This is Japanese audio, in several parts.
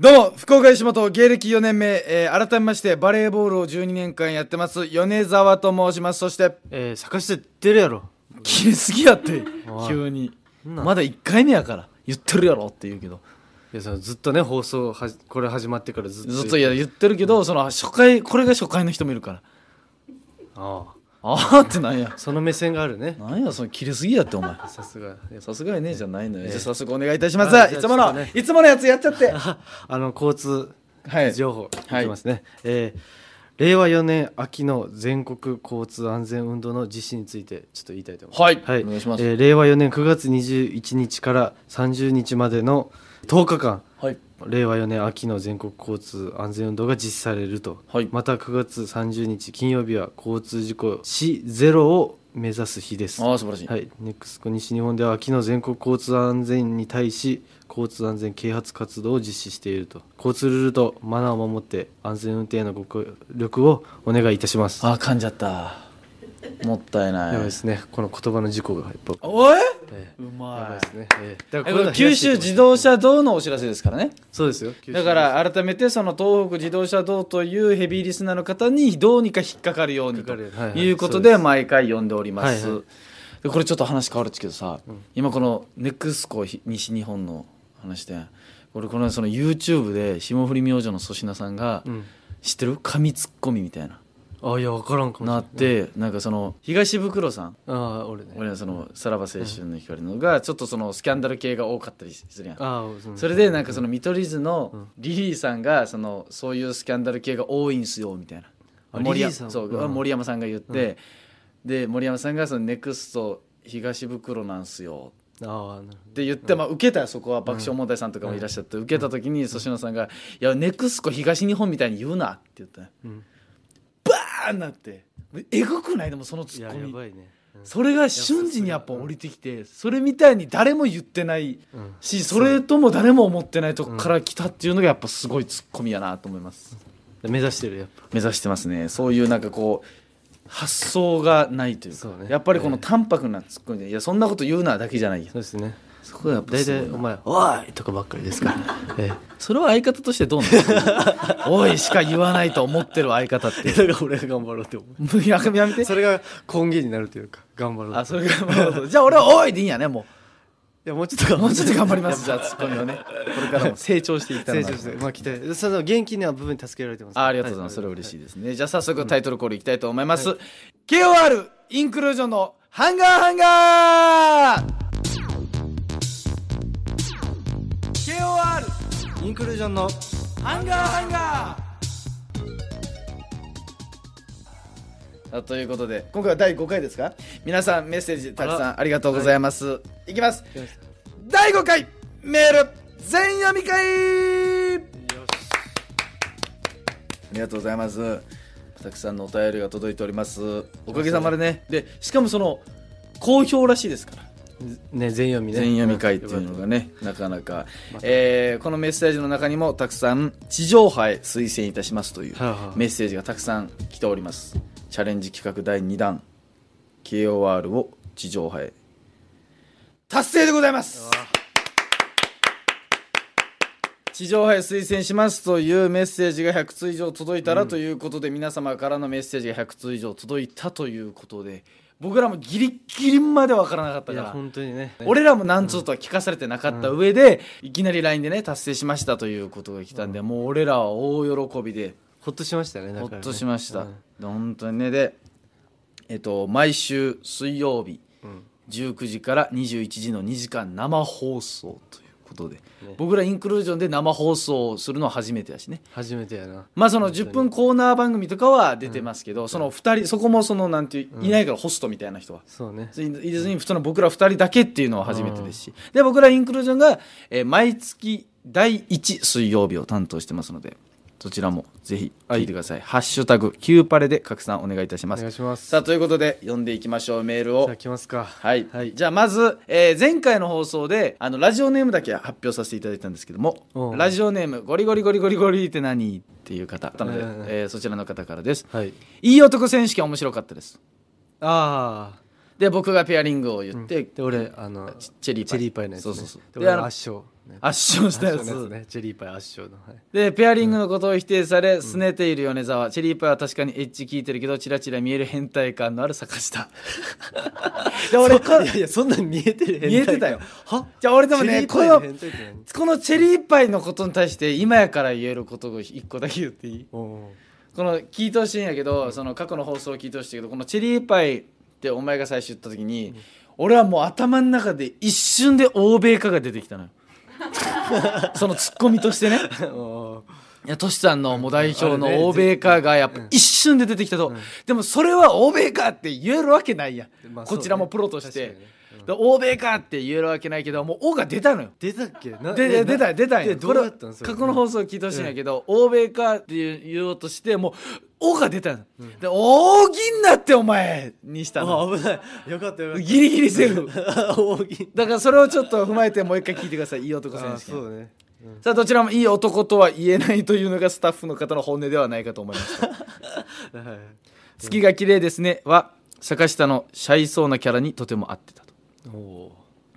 どうも、福岡吉本芸歴4年目、えー、改めましてバレーボールを12年間やってます、米沢と申します。そして、えー、坂下出るやろ。切りすぎやって、急に。まだ1回目やから、言ってるやろって言うけど。いやそのずっとね、放送は、これ始まってからずっと。ずっと、いや、言ってるけど、うん、その初回、これが初回の人もいるから。ああ。あってなんやその目線があるねなんやその切れすぎやってお前さすがさすがやねじゃないのよ、じゃあ早速お願いいたします、い、つもの、いつものやつやっちゃって あの交通情報いきますね、はい、えー、令和4年秋の全国交通安全運動の実施についてちょっと言いたいと思います。はい、はい、お願いします、えー、令和4年9月21日から30日までの10日間令和4年秋の全国交通安全運動が実施されると、はい、また9月30日金曜日は交通事故死ゼロを目指す日ですああ素晴らしい、はい、ネクスコ西日本では秋の全国交通安全に対し交通安全啓発活動を実施していると交通ルールとマナーを守って安全運転へのご協力をお願いいたしますあ噛んじゃった もったいないやばいですねこの言葉の事故がやっぱおえ、ええ、うまいですね、ええ、九州自動車道のお知らせですからねそうですよだから改めてその東北自動車道というヘビーリスナーの方にどうにか引っかかるようにということで毎回呼んでおります、はいはい、これちょっと話変わるんですけどさ、うん、今このネクスコ西日本の話で俺このその YouTube で霜降り明星の粗品さんが、うん、知ってる紙ツッコミみたいなあいや分からんかもなってなんかその東袋さんあ俺ね俺はそのさらば青春の光のがちょっとそのスキャンダル系が多かったりするやんあそれでなんかその見取り図のリリーさんがそのそういうスキャンダル系が多いんすよみたいな森そう、森山さんが言って、で森山さんがそのネクスト東袋なんすよって言って、まあ、受けたそこは爆笑問題さんとかもいらっしゃって、受けた時に粗品さんが「いやネクスコ東日本みたいに言うな」って言った、うんーなってえぐくないでもそのツッコミ、ねうん、それが瞬時にやっぱ降りてきてそれみたいに誰も言ってないし、うん、それとも誰も思ってないとこから来たっていうのがやっぱすごいツッコミやなと思います、うん、目指してるやっぱ目指してますねそういうなんかこう発想がないというか、ね、やっぱりこの淡白なツッコミで「いやそんなこと言うな」だけじゃないやそうですねそこがやっぱ大体お前「おい!」とかばっかりですから、えそれは相方としてどうなん おいしか言わないと思ってる相方って だから俺が頑張ろうって思うやめてそれが根源になるというか頑張ろうあそれ頑張ろうじゃあ俺は「おい!」でいいんやねもういやもうちょっともうちょっと頑張りますじゃあツッコミをねこれからも成長していったら成長してまあ期待その元気な部分に助けられてますありがとうございます、それは嬉しいですね、じゃあ早速タイトルコールいきたいと思います、KOR インクルージョンのハンガーハンガーインクルージョンのハンガーハンガーということで今回は第5回ですか皆さんメッセージたくさんありがとうございます、はい、いきます第5回メール全読み会ありがとうございますたくさんのお便りが届いておりますおかげさまでねでしかもその好評らしいですからね、全読みね全読み会っていうのがね、なかなか、ま、えー、このメッセージの中にもたくさん地上波へ推薦いたしますというメッセージがたくさん来ております、チャレンジ企画第2弾 KOR を地上波へ達成でございます地上波へ推薦しますというメッセージが100通以上届いたらということで、うん、皆様からのメッセージが100通以上届いたということで僕らもギリギリまで分からなかったから本当にね俺らも何通とは聞かされてなかった上で、うん、いきなり LINE でね達成しましたということが来たんで、うん、もう俺らは大喜びでほっとしましたねねほっとしました、うん、本当にねでえっと毎週水曜日、うん、19時から21時の2時間生放送ということで、ね僕らインクルージョンで生放送するのは初めてだしね初めてやなまあその10分コーナー番組とかは出てますけど、その2人そこもそのなんていう、いないからホストみたいな人はそうねいに普通の僕ら2人だけっていうのは初めてですし、で僕らインクルージョンが、えー毎月第1水曜日を担当してますのでそちらもぜひ聞いてください。はい、ハッシュタグ、キューパレで拡散お願いいたします。お願いします。さあ、ということで、読んでいきましょう、メールを。じゃあ、ますか。はい。はい、じゃあ、まず、えー、前回の放送で、あの、ラジオネームだけ発表させていただいたんですけども、ラジオネーム、ゴリゴリゴリゴリゴリって何っていう方、なので、えー、そちらの方からです。はい。いい男選手権面白かったです。ああ。で、僕がペアリングを言って、うん、で、俺、あの、チェリーパイ。チェリーパイのやつ、ね、そうそうそう。で、圧勝。圧勝したやつね、チェリーパイ圧勝の、はい、でペアリングのことを否定され、うん、拗ねている米沢チェリーパイは確かにエッジ効いてるけどチラチラ見える変態感のある坂下 で俺いやいやそんなに見えてる見えてたよはじゃあ俺でもねこのこのチェリーパイのことに対して今やから言えることを一個だけ言っていいこの聞いてほしいんやけど、うん、その過去の放送を聞いてほしいけどこのチェリーパイってお前が最初言った時に、うん、俺はもう頭の中で一瞬で欧米化が出てきたのよ そのツッコミとしてね。いや、トシさんのもう代表の欧米かがやっぱ一瞬で出てきたと。でもそれは欧米かって言えるわけないやん。まあ、こちらもプロとして。欧米かって言えるわけないけどもう「お」が出たのよ出たっけで出た出たんやこれ過去の放送聞いてほしいんやけど、欧米かって言おうとしてもうおが出たの、うん、で大銀だってお前にしたの危ないよかったよギリギリセーフ だからそれをちょっと踏まえてもう一回聞いてくださいいい男選手権そうね、うん、さあどちらもいい男とは言えないというのがスタッフの方の本音ではないかと思いました、はい、月が綺麗ですねは坂下のシャイそうなキャラにとても合ってたと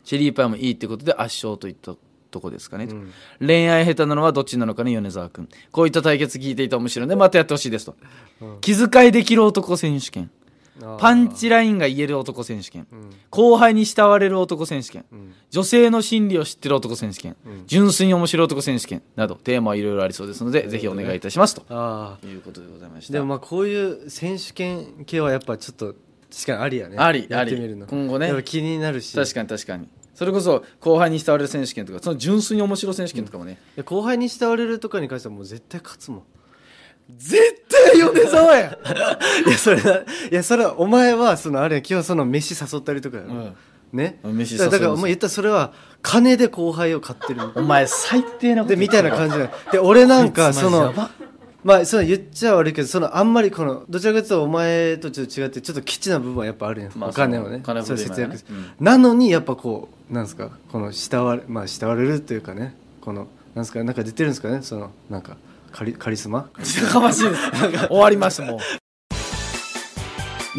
チェリーパイもいいってことで圧勝といったとこですかね、うん、恋愛下手なのはどっちなのかね米沢君こういった対決聞いていて面白いのでまたやってほしいですと、うん、気遣いできる男選手権パンチラインが言える男選手権、うん、後輩に慕われる男選手権、うん、女性の心理を知ってる男選手権、うん、純粋に面白い男選手権などテーマはいろいろありそうですので、ぜひお願いいたしますということでございましたでもまあこういう選手権系はやっぱちょっと確かにありやねありやってみるの今後ね気になるし確かに確かにそれこそ後輩に慕われる選手権とかその純粋に面白選手権とかもね、後輩に慕われるとかに関してはもう絶対勝つもん絶対米沢やいやそれいやそれはお前はそのあれ今日その飯誘ったりとかやろ、うんね、飯だからお前言ったらそれは金で後輩を買ってるお前最低なことでみたいな感じで俺なんかそのまあその言っちゃ悪いけどそのあんまりこのどちらかというとお前とちょっと違ってちょっと基地な部分はやっぱあるやん、まあ、お金をね金それ節約、うん、なのにやっぱこうなんですかこの慕われまあ慕われるというかねこのなんですかなんか出てるんですかねそのなんかカリカリスマかましい終わりましたもう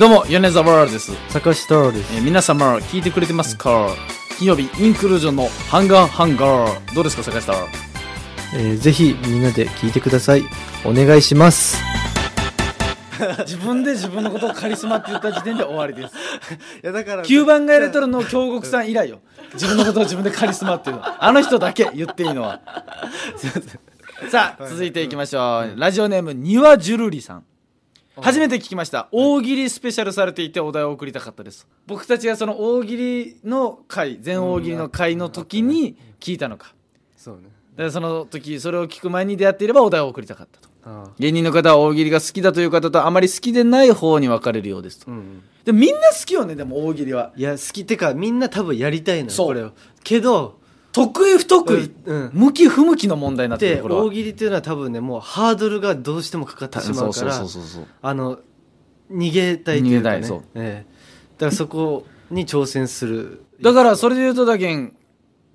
どうも米沢ワールです坂下徹です、えー、皆様聞いてくれてますか、うん、金曜日インクルージョンのハンガーハンガーどうですか坂下えー、ぜひみんなで聞いてくださいお願いします 自分で自分のことをカリスマって言った時点で終わりです いやだから9番がやれとるの京極さん以来よ自分のことを自分でカリスマっていうのはあの人だけ言っていいのは さあ続いていきましょう、ラジオネーム丹羽じゅるりさん初めて聞きました、大喜利スペシャルされていてお題を送りたかったです僕たちがその大喜利の回全大喜利の回の時に聞いたのかそうねでその時それを聞く前に出会っていればお題を送りたかったと芸人の方は大喜利が好きだという方とあまり好きでない方に分かれるようですと、うんでみんな好きよねでも大喜利はいや好きってかみんな多分やりたいのよこれをけど得意不得意、うん、向き不向きの問題になってる大喜利っていうのは多分ねもうハードルがどうしてもかかってしまうからあの逃げたいとう逃げたいそう、えだからそこに挑戦するだからそれで言うとだけん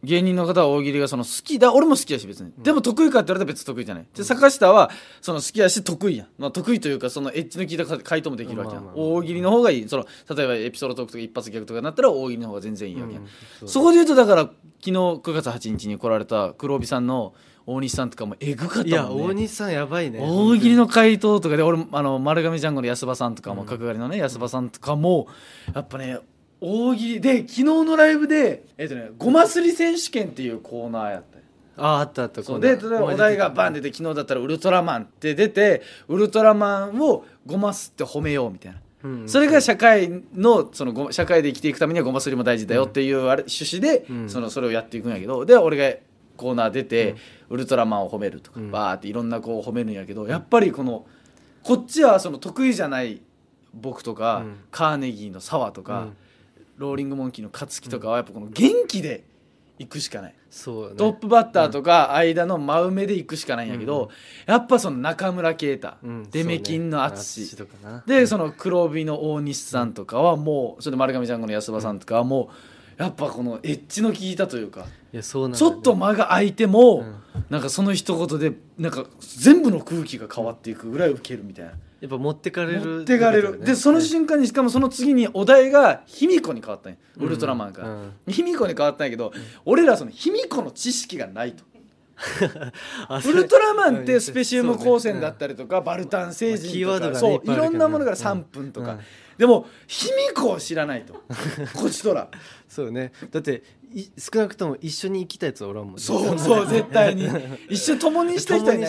芸人の方は大喜利がその好きだ俺も好きやし別に、でも得意かって言われたら別に得意じゃない、うん、で坂下はその好きやし得意やん、まあ、得意というかそのエッジの聞いた回答もできるわけやん、大喜利の方がいいその例えばエピソードトークとか一発ギャグとかになったら大喜利の方が全然いいわけやん、そそこで言うとだから昨日9月8日に来られた黒帯さんの大西さんとかもえぐかった、ね、いや大西さんやばいね大喜利の回答とかで俺あの丸亀ジャンゴの安場さんとかも、角刈りのね安場さんとかもやっぱね大喜利で昨日のライブで、えっとね、ごますり選手権っていうコーナーやったあああったあったそうで例えばお題がバン出て昨日だったら「ウルトラマン」って出てウルトラマンをごますって褒めようみたいな、うんそれが社会のそのご社会で生きていくためにはごますりも大事だよっていうあれ趣旨で、うんそのそれをやっていくんやけどで俺がコーナー出て、ウルトラマンを褒めるとか、うんバーっていろんな子を褒めるんやけどやっぱりこのこっちはその得意じゃない僕とか、うんカーネギーの沢とか、うんローリングモンキーの勝木とかはやっぱこの元気で行くしかない、そうね、トップバッターとか間の真埋めで行くしかないんやけど、やっぱその中村啓太、デメキンの淳、でその黒帯の大西さんとかはもうそれ丸上ちゃんの安田さんとかはもうやっぱこのエッジの効いたというかいやそうなんちょっと間が空いても、うなんかその一言でなんか全部の空気が変わっていくぐらい受けるみたいな。やっぱ持ってかれる持ってかれる、ね、でその瞬間にしかもその次にお題が卑弥呼に変わったんや、うん、ウルトラマンから、卑弥呼に変わったんやけど、うん、俺らその卑弥呼の知識がないと ウルトラマンってスペシウム光線だったりとか、バルタン星人とか、そういろんなものから3分とか、でも卑弥呼を知らないと こちとらそうねだって少なくとも一緒に生きたやつはおらんもん、そうそう絶対に一緒共にした人はい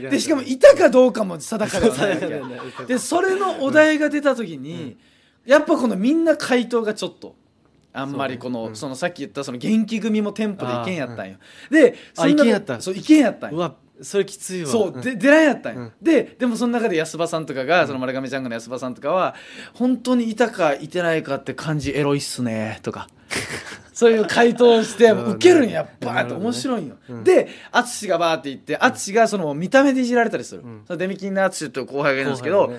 なでしかもいたかどうかも定か ではないでそれのお題が出た時に、うん、やっぱこのみんな回答がちょっとあんまりこのそ、うん、そのさっき言ったその元気組もテンポでいけんやったんよ、で。ん、でそんなそういけんやったんうわそれきついわそう、で出らやったんや、うんででもその中で安場さんとかが、その丸亀ジャングの安場さんとかは本当にいたかいてないかって感じエロいっすねとか そういう回答してウケるんやっーって面白いよ、で淳がバーって言って淳がその見た目でいじられたりする、デミキンの淳という後輩がいるんですけど、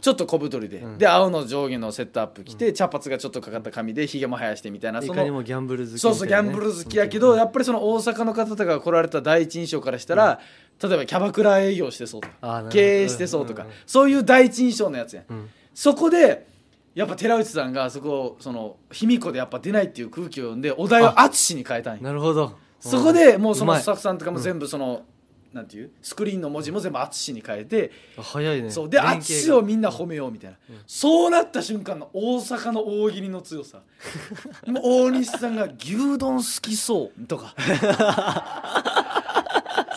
ちょっと小太りで、で青の上下のセットアップ着て、茶髪がちょっとかかった髪でひげも生やしてみたいなそのギャンブル好き、そうそうギャンブル好きやけど、やっぱりその大阪の方とか来られた第一印象からしたら、例えばキャバクラ営業してそうとか経営してそうとか、そういう第一印象のやつや、ん、そこでやっぱ寺内さんがそこその卑弥呼でやっぱ出ないっていう空気を読んでお題を淳に変えたんなるほどそこでもうそのスタッフさんとかも全部その、なんていうスクリーンの文字も全部淳に変えて早いねそうで淳をみんな褒めようみたいな、そうなった瞬間の大阪の大喜利の強さ もう大西さんが「牛丼好きそう」とか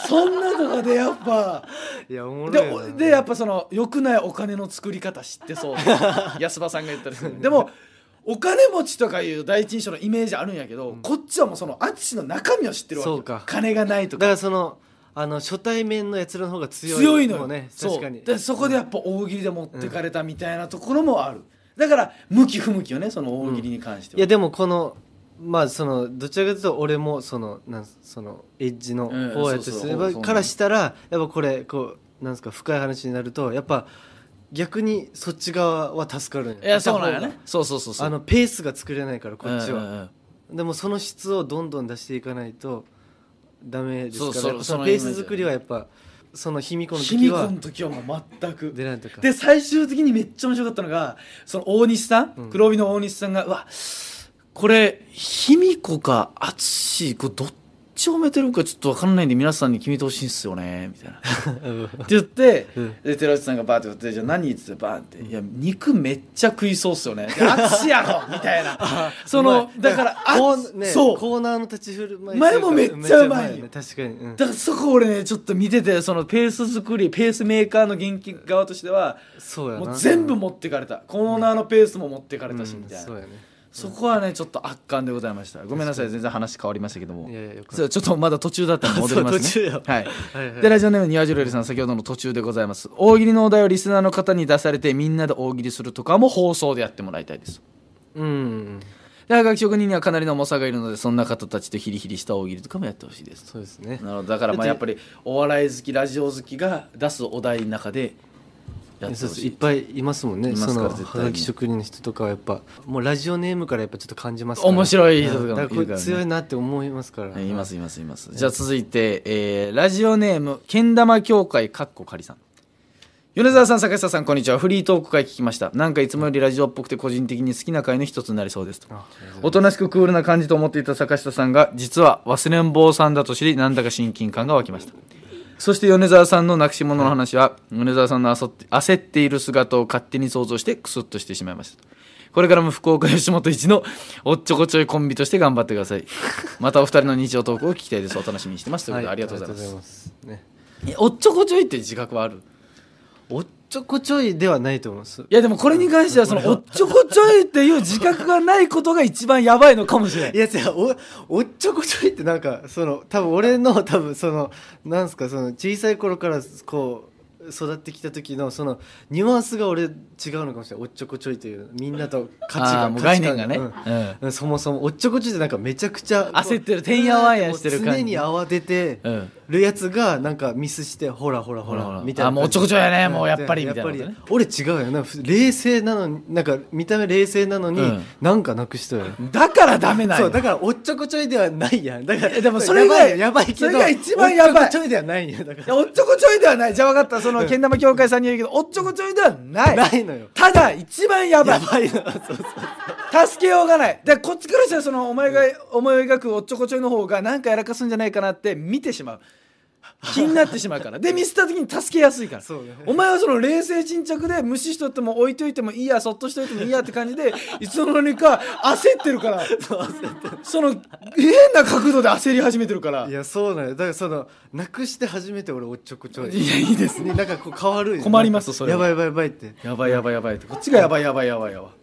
そんなとこでやっぱいやおもろい、でやっぱそのよくないお金の作り方知ってそう 安場さんが言ったりするでもお金持ちとかいう第一印象のイメージあるんやけど、うん、こっちはもうその淳の中身を知ってるわけそうか金がないとかだからそのあの初対面のやつらの方が強い強いのよね確かにでそこでやっぱ大喜利で持ってかれたみたいなところもある、うん、だから向き不向きよねその大喜利に関しては、うん、いやでもこのまあそのどちらかというと俺もそのなんそのエッジのうやつ。すればからしたらやっぱこれこうなんですか深い話になるとやっぱ逆にそっち側は助かるんやいやそうなんやねそうそうそうそうあのペースが作れないからこっちは、でもその質をどんどん出していかないとダメですからそのペース作りはやっぱその卑弥呼の時は卑弥呼の時はもう全く出ないとかで最終的にめっちゃ面白かったのがその大西さん、黒帯の大西さんがうわっこれ、卑弥呼か淳、これどっちを埋めてるかちょっとわかんないんで皆さんに決めてほしいんですよね、みたいな。って言って、で、寺内さんがバーって言って、じゃあ何っつってバーって、いや、肉めっちゃ食いそうっすよね。淳 やろみたいな。その、だから、あ、ね、そう。コーナーの立ち振る舞い。前もめっちゃうまい。確かに、うん、だからそこ俺ね、ちょっと見てて、そのペース作り、ペースメーカーの元気側としては、そうやもう全部持ってかれた。コーナーのペースも持ってかれたし、みたいな。うん、そうやね。そこはねちょっと圧巻でございましたごめんなさい全然話変わりましたけどもちょっとまだ途中だったので戻りますねはい、はい、でラジオネームにわじろりさん先ほどの途中でございます大喜利のお題をリスナーの方に出されてみんなで大喜利するとかも放送でやってもらいたいですうんでは学職人にはかなりの重さがいるのでそんな方たちとヒリヒリした大喜利とかもやってほしいですそうですねなるほどだからまあやっぱりお笑い好きラジオ好きが出すお題の中でやってほしいいっぱいいますもんねまかそのはがき職人の人とかはやっぱもうラジオネームからやっぱちょっと感じますから面白い人がこれ強いなって思いますから、いますいますいますじゃあ続いて、えーラジオネームけん玉協会かっこかりさん米沢さん坂下さんこんにちはフリートーク会聞きましたなんかいつもよりラジオっぽくて個人的に好きな会の一つになりそうですとおとなしくクールな感じと思っていた坂下さんが実は忘れん坊さんだと知りなんだか親近感が湧きましたそして米沢さんのなくし物の話は、米沢さんの焦っている姿を勝手に想像してクスッとしてしまいました。これからも福岡吉本一のおっちょこちょいコンビとして頑張ってください。またお二人の日常トークを聞きたいです。お楽しみにしてます。ということで、ありがとうございます。い、ますね、おっちょこちょいって自覚はあるおっちょこちょいではないと思いますいやでもこれに関してはそのおっちょこちょいっていう自覚がないことが一番やばいのかもしれないいやおおっちょこちょいってなんかその多分俺の多分そのなんすかその小さい頃からこう育ってきた時のそのニュアンスが俺違うのかもしれないおっちょこちょいというみんなと価値が概念がね、うんうん、そもそもおっちょこちょいってなんかめちゃくちゃ焦ってるてんやわんやしてる感じ常に慌てて、うんるやつがなんかミスしてほらほらほらみたいなあもうおちょこちょやねもうやっぱりみたいな、ね、俺違うよな冷静なのになんか見た目冷静なのに、うん、なんかなくしたよだからダメなそうだからおっちょこちょいではないやんだからでもそれがやばいけどそれが一番やばいおっちょこちょいではないんやだからおっちょこちょいではないじゃあ分かったそのけん玉協会さんに言うけどおっちょこちょいではないないのよただ一番やばいやばいのそうそうそう助けようがないでこっちからしたらそのお前が思い描くおっちょこちょいの方がなんかやらかすんじゃないかなって見てしまう気になってしまうからで見せた時に助けやすいから、ね、お前はその冷静沈着で無視しとっても置いといてもいいやそっとしといてもいいやって感じでいつの間にか焦ってるからその変な角度で焦り始めてるからいやそうなんだからそのなくして初めて俺おっちょこちょいいやいいですねなんかこう変わる困りますそれやばいやばいやばいってやばいやばいやばいってこっちがやばいやばいやばいやばい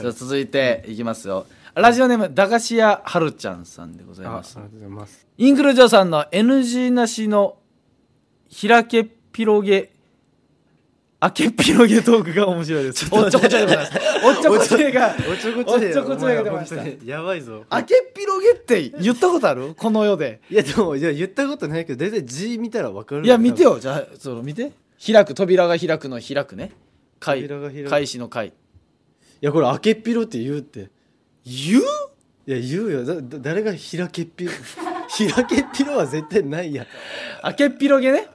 じゃ続いていきますよ、ラジオネーム駄菓子屋はるちゃんさんでございますインクルージョーさんの NG なしの開け広げ開け広げトークが面白 いです。おっちょこちょいおっちょこちょいがおっちょこちょいが出ました。やばいぞ。開け広げって言ったことある？この世で。いやでもいや言ったことないけど大体字見たらわかる。いや見てよじゃあその見て開く扉が開くの開くね。開開始の開。や、これ開けっぴろって言うって。言ういや、言うよ。だ誰が開けっぴろ。開けっぴろは絶対ないや。開けっぴろげね。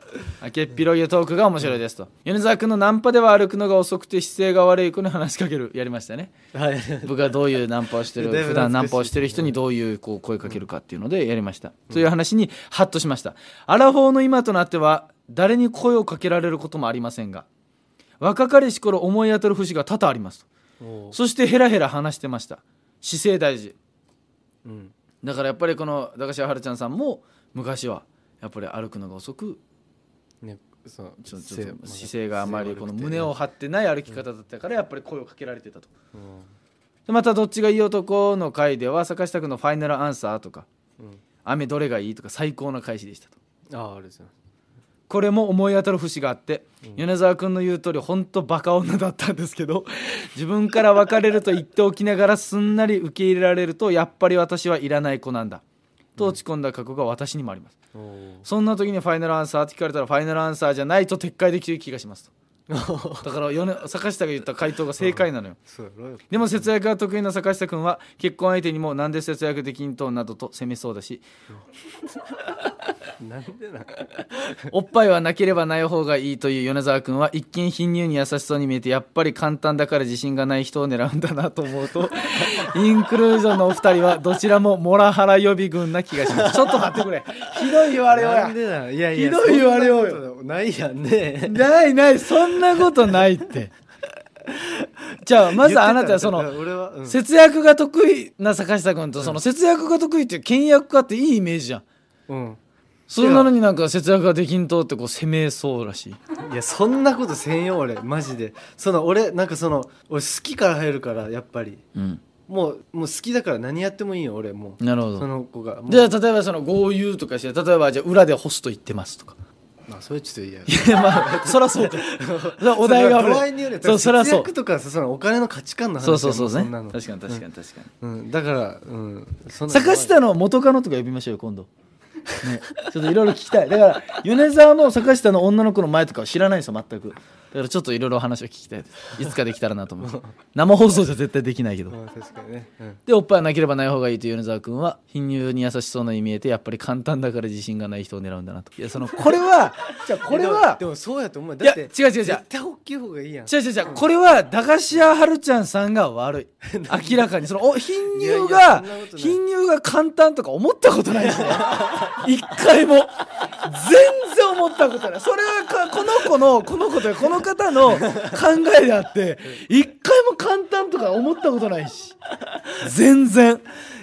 開けっぴろげトークが面白いですと。米沢君のナンパでは歩くのが遅くて姿勢が悪い子に話しかける。やりましたね。はい。僕がどういうナンパをしてる、普段ナンパをしてる人にどういうこう声かけるかっていうのでやりました。という話にハッとしました。アラフォーの今となっては、誰に声をかけられることもありませんが、若かりし頃思い当たる節が多々ありますそしてヘラヘラ話してました姿勢大事、うん、だからやっぱりこの駄菓子はるちゃんさんも昔はやっぱり歩くのが遅く、ね、そちょっと姿勢があまりこの胸を張ってない歩き方だったからやっぱり声をかけられてたと、うん、でまた「どっちがいい男」の回では坂下君の「ファイナルアンサー」とか「うん、雨どれがいい?」とか最高の返しでしたとあああれですよこれも思い当たる節があって、米沢君の言う通り本当バカ女だったんですけど 自分から別れると言っておきながらすんなり受け入れられるとやっぱり私はいらない子なんだと落ち込んだ過去が私にもあります、そんな時にファイナルアンサーって聞かれたらファイナルアンサーじゃないと撤回できる気がしますと だから米坂下が言った回答が正解なのよ、でも節約が得意な坂下君は結婚相手にもなんで節約できんとなどと責めそうだし おっぱいはなければない方がいいという米沢君は一見貧乳に優しそうに見えてやっぱり簡単だから自信がない人を狙うんだなと思うとインクルージョンのお二人はどちらもモラハラ予備軍な気がしますちょっと待ってくれひどい言われよういやひどい言われようよないやんねないないそんなことないって じゃあまずあなたはその、節約が得意な坂下君とその節約が得意っていう倹約家っていいイメージじゃん、うん、そんなのになんか節約ができんとってこう攻めそうらしいいやそんなことせんよ俺マジでその俺なんかその俺好きから入るからやっぱり、うん、もうもう好きだから何やってもいいよ俺もうなるほどその子がじゃあ例えばその豪遊とかして例えばじゃあ裏でホスト行ってますとかまあそれちょっと嫌いやまあそらそうか お題が度合によるそうそらそうとかそのお金の価値観の話そうそうそうね確かに確かに確かに、うん、だから、うん、坂下の元カノとか呼びましょうよ今度ちょっといろいろ聞きたいだから米沢の坂下の女の子の前とかは知らないですよ全くだからちょっといろいろ話を聞きたいですいつかできたらなと思う 生放送じゃ絶対できないけど、確かにね、うん、でおっぱいなければない方がいいと米沢君は貧乳に優しそうなに見えてやっぱり簡単だから自信がない人を狙うんだなといやそのこれはじゃ これはでもそうやと思うだって違う違う違う絶対大きい方がいいや違う違う違う、うん、これは駄菓子屋はるちゃんさんが悪い 明らかにそのお貧乳が貧乳が簡単とか思ったことないですね一回も全然思ったことないそれはかこの子のこの子というかこの方の考えであって一回も簡単とか思ったことないし全然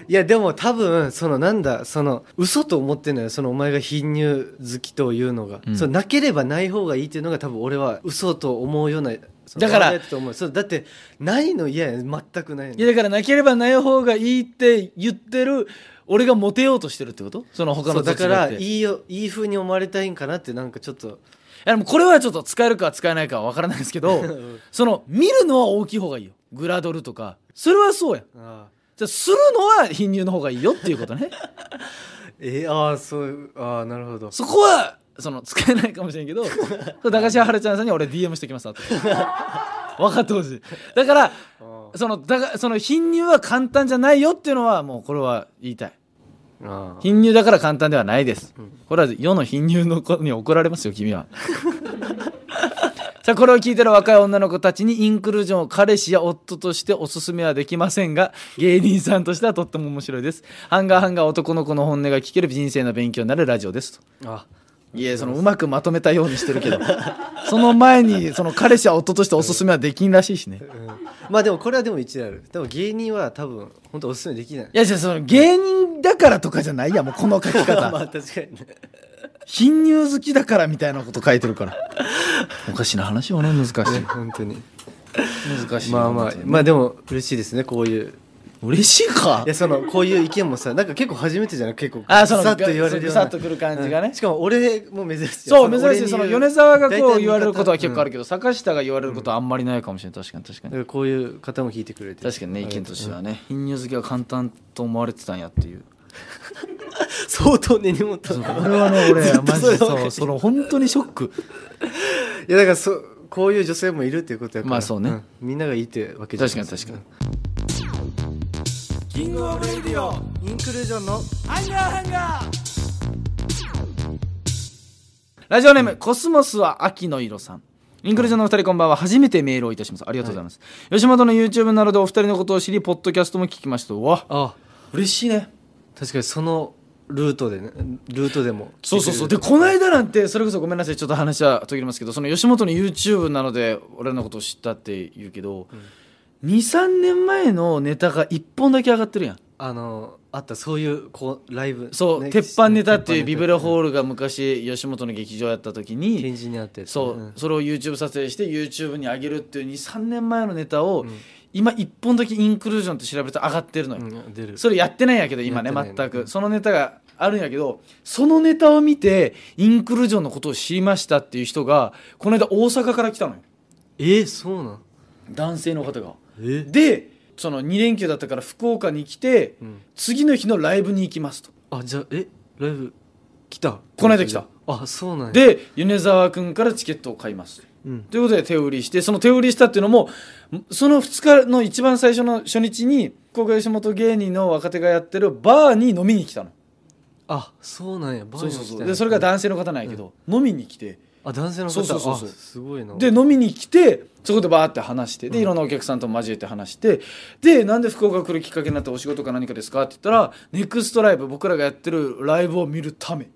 いやでも多分そのなんだその嘘と思ってんのよそのお前が貧乳好きというのが、うん、そなければない方がいいっていうのが多分俺は嘘と思うようなだからだってないの嫌や全くないいやだからなければない方がいいって言ってる俺がモテようとしてるってことその他のだからいいよいいうに思われたいんかなってなんかちょっといやでもこれはちょっと使えるか使えないかは分からないですけどその見るのは大きい方がいいよグラドルとかそれはそうやじゃするのは貧乳の方がいいよっていうことね えー、ああそうああなるほどそこはその使えないかもしれんけど駄菓子屋はるちゃんさんに俺 DM してきますと 分かってほしいだからそのだがその貧乳は簡単じゃないよっていうのはもうこれは言いたい貧乳だから簡単ではないです、うん、これは世の貧乳の子に怒られますよ君は さあこれを聞いてる若い女の子たちにインクルージョンを彼氏や夫としておすすめはできませんが芸人さんとしてはとっても面白いですハンガーハンガー男の子の本音が聞ける人生の勉強になるラジオですとああいえ、そのうまくまとめたようにしてるけど その前にその彼氏は夫としておすすめはできんらしいしね、うん、まあでもこれはでも一であるでも芸人は多分本当おすすめできないいやじゃあその芸人だからとかじゃないやもうこの書き方 まあ確かにね貧乳好きだからみたいなこと書いてるからおかしな話はね難しい、本当に難しいまあまあまあでも嬉しいですねこういう嬉しいかいやそのこういう意見もさなんか結構初めてじゃない結構あそのさっと言われるさっとくる感じがね、うん、しかも俺も珍しいそう珍しいその米沢がこう言われることは結構あるけど、うん、坂下が言われることはあんまりないかもしれない確かに確かにこういう方も聞いてくれて確かにね意見としてはね貧乳好きは簡単と思われてたんやっていう 相当根に持ったそれはね俺マジでそうその本当にショックいやだからそこういう女性もいるっていうことやからまあそうね、うん、みんながいいってわけじゃない確かに確かに、キングオブレディオインクルージョンのハンガーハンガーラジオネームコスモスは秋の色さんインクルージョンのお二人こんばんは初めてメールをいたしますありがとうございます、はい、吉本の YouTube などでお二人のことを知りポッドキャストも聞きましたわあ嬉しいね確かにそのルートでねルートでもそうそうそうでこの間なんてそれこそごめんなさいちょっと話は途切れますけどその吉本の YouTube なので俺のことを知ったって言うけど、うん23年前のネタが1本だけ上がってるやんあのあったそういうこうライブそう、ね鉄板ネタっていうビブラホールが昔吉本の劇場やった時に展示にあってそう、んそれを YouTube 撮影して YouTube に上げるっていう23年前のネタを、ん今1本だけインクルージョンって調べると上がってるのよ、うん出るそれやってないんやけど今ねやっ全くそのネタがあるんやけどそのネタを見てインクルージョンのことを知りましたっていう人がこの間大阪から来たのよえー、そうなん男性の方がでその2連休だったから福岡に来て、うん、次の日のライブに行きますとあじゃあえライブ来たこの間来たあそうなんで米沢君からチケットを買いますうん、ということで手売りしてその手売りしたっていうのもその2日の一番最初の初日に福岡吉本芸人の若手がやってるバーに飲みに来たのあそうなんやバーに来たそうそうそうでそれが男性の方なんやけど、うん、飲みに来てあ男性の方そうそうそうすごいなで飲みに来てそこでバーって話してで、いろんなお客さんと交えて話してでなんで福岡来るきっかけになったお仕事か何かですかって言ったらネクストライブ僕らがやってるライブを見るため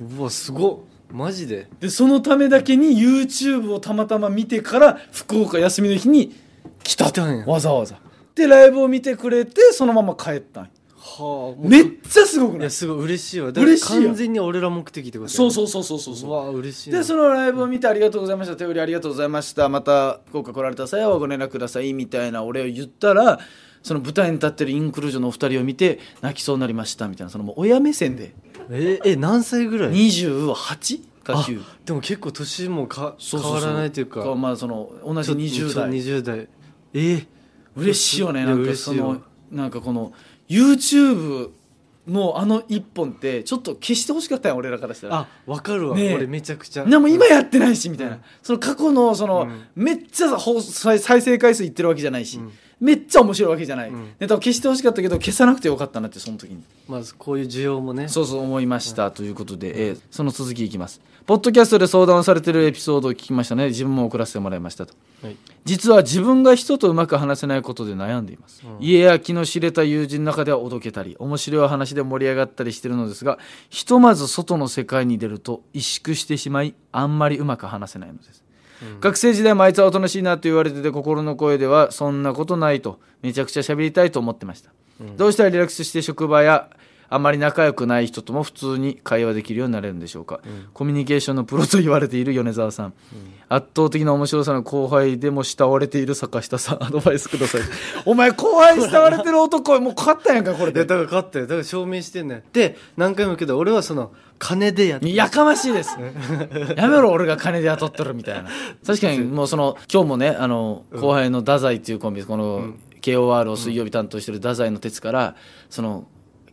うわすごっマジででそのためだけに YouTube をたまたま見てから福岡休みの日に来たってわざわざでライブを見てくれてそのまま帰ったんやはあ、めっちゃすごくないやすごい嬉しいわ嬉しい完全に俺ら目的ってことそうそうそうそうそうそううわ嬉しいでそのライブを見てありがとうございました手売りありがとうございましたまた福岡来られた際はご連絡くださいみたいな俺を言ったらその舞台に立ってるインクルージョンのお二人を見て泣きそうになりましたみたいなそのもう親目線でええ何歳ぐらい28かあ9でも結構年もかそうそうそう変わらないというかまあその同じ20代20代えー嬉しいよねいなんかそのなんかこの YouTube のあの一本ってちょっと消してほしかったよ俺らからしたらあ分かるわ、ね、俺めちゃくちゃでも今やってないしみたいな、うん、その過去のその、うん、めっちゃさ再生回数いってるわけじゃないし、うんめっちゃ面白いわけじゃない、うん、ネタを消してほしかったけど消さなくてよかったなってその時にまずこういう需要もねそうそう思いました、うん、ということで、えー、その続きいきますポッドキャストで相談されてるエピソードを聞きましたね自分も送らせてもらいましたと、はい、実は自分が人とうまく話せないことで悩んでいます、うん、家や気の知れた友人の中ではおどけたり面白い話で盛り上がったりしてるのですがひとまず外の世界に出ると萎縮してしまいあんまりうまく話せないのです学生時代もあいつはおとなしいなと言われてて心の声ではそんなことないとめちゃくちゃ喋りたいと思ってました、どうしたらリラックスして職場やあまり仲良くない人とも普通に会話できるようになれるんでしょうか、うん、コミュニケーションのプロと言われている米沢さん、うん、圧倒的な面白さの後輩でも慕われている坂下さん アドバイスくださいお前後輩慕われてる男もう勝ったやんかこれでだから勝ったよだから証明してんねんで何回も言うけど俺はその金でやってやかましいです やめろ俺が金で雇ってるみたいな確かにもうその今日もねあの後輩の太宰っていうコンビこの、KOR を水曜日担当してる太宰の哲からその